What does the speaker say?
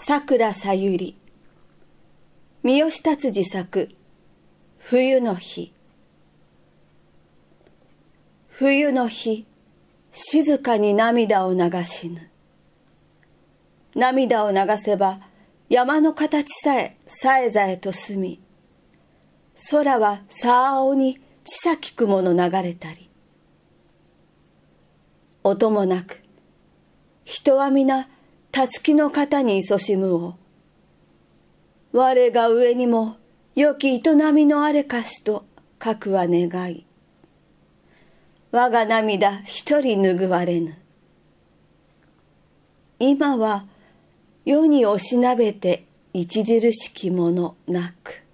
さくらさゆり三好達治作冬の日冬の日静かに涙を流しぬ涙を流せば山の形さえさえざえと澄み空はさあおにちさき雲の流れたり音もなく人は皆たつきの方にいそしむを。我が上にも良き営みのあれかしと書くは願い。我が涙一人拭われぬ。今は世におしなべて著しきものなく。